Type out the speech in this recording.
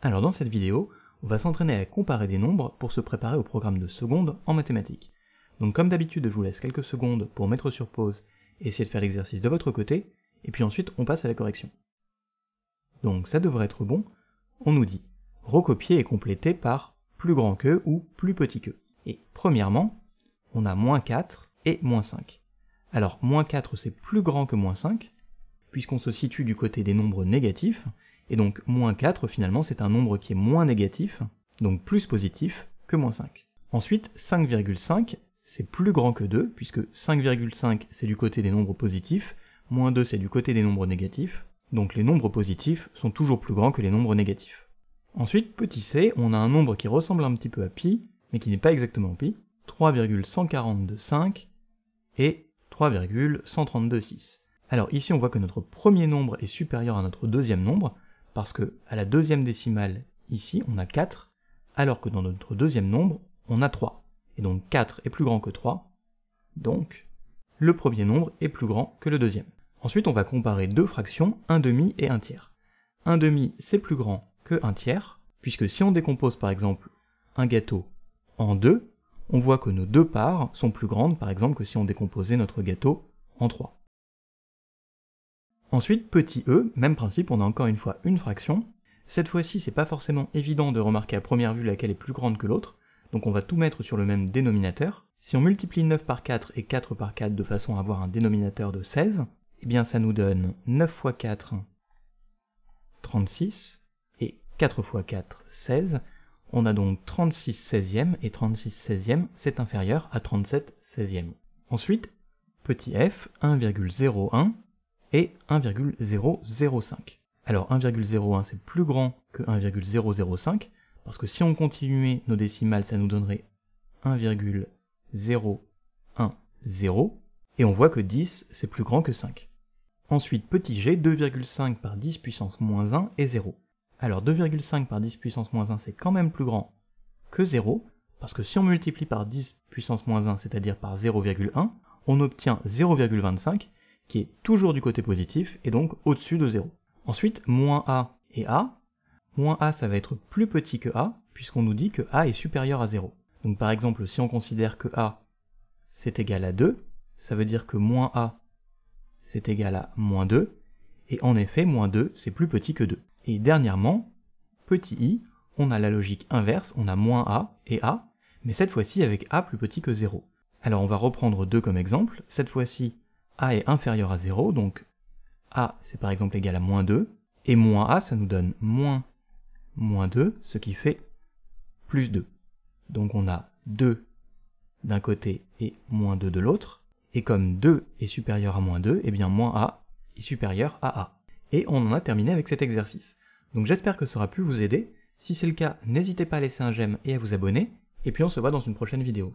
Alors dans cette vidéo, on va s'entraîner à comparer des nombres pour se préparer au programme de seconde en mathématiques. Donc comme d'habitude, je vous laisse quelques secondes pour mettre sur pause et essayer de faire l'exercice de votre côté, et puis ensuite on passe à la correction. Donc ça devrait être bon, on nous dit recopier et compléter par plus grand que ou plus petit que. Et premièrement, on a moins 4 et moins 5. Alors moins 4 c'est plus grand que moins 5, puisqu'on se situe du côté des nombres négatifs, et donc moins 4 finalement c'est un nombre qui est moins négatif, donc plus positif que moins 5. Ensuite 5,5 c'est plus grand que 2 puisque 5,5 c'est du côté des nombres positifs, moins 2 c'est du côté des nombres négatifs, donc les nombres positifs sont toujours plus grands que les nombres négatifs. Ensuite petit c on a un nombre qui ressemble un petit peu à pi mais qui n'est pas exactement pi, 3,1425 et 3,1326. Alors ici on voit que notre premier nombre est supérieur à notre deuxième nombre, parce que à la deuxième décimale, ici, on a 4, alors que dans notre deuxième nombre, on a 3. Et donc 4 est plus grand que 3, donc le premier nombre est plus grand que le deuxième. Ensuite, on va comparer deux fractions, 1 demi et 1 tiers. 1 demi, c'est plus grand que 1 tiers, puisque si on décompose par exemple un gâteau en 2, on voit que nos deux parts sont plus grandes, par exemple, que si on décomposait notre gâteau en 3. Ensuite, petit e, même principe, on a encore une fois une fraction. Cette fois-ci, c'est pas forcément évident de remarquer à première vue laquelle est plus grande que l'autre, donc on va tout mettre sur le même dénominateur. Si on multiplie 9 par 4 et 4 par 4 de façon à avoir un dénominateur de 16, eh bien ça nous donne 9 fois 4, 36, et 4 fois 4, 16. On a donc 36 16e, et 36 16e, c'est inférieur à 37 16e. Ensuite, petit f, 1,01, et 1,005. Alors 1,01 c'est plus grand que 1,005, parce que si on continuait nos décimales, ça nous donnerait 1,010, et on voit que 10 c'est plus grand que 5. Ensuite petit g, 2,5 par 10 puissance moins 1 est 0. Alors 2,5 par 10 puissance moins 1 c'est quand même plus grand que 0, parce que si on multiplie par 10 puissance moins 1, c'est-à-dire par 0,1, on obtient 0,25, qui est toujours du côté positif, et donc au-dessus de 0. Ensuite, moins a et a. Moins a, ça va être plus petit que a, puisqu'on nous dit que a est supérieur à 0. Donc par exemple, si on considère que a, c'est égal à 2, ça veut dire que moins a, c'est égal à moins 2, et en effet, moins 2, c'est plus petit que 2. Et dernièrement, petit i, on a la logique inverse, on a moins a et a, mais cette fois-ci avec a plus petit que 0. Alors on va reprendre 2 comme exemple, cette fois-ci a est inférieur à 0, donc a c'est par exemple égal à moins 2, et moins a ça nous donne moins moins 2, ce qui fait plus 2. Donc on a 2 d'un côté et moins 2 de l'autre, et comme 2 est supérieur à moins 2, et eh bien moins a est supérieur à a. Et on en a terminé avec cet exercice. Donc j'espère que ça aura pu vous aider, si c'est le cas, n'hésitez pas à laisser un j'aime et à vous abonner, et puis on se voit dans une prochaine vidéo.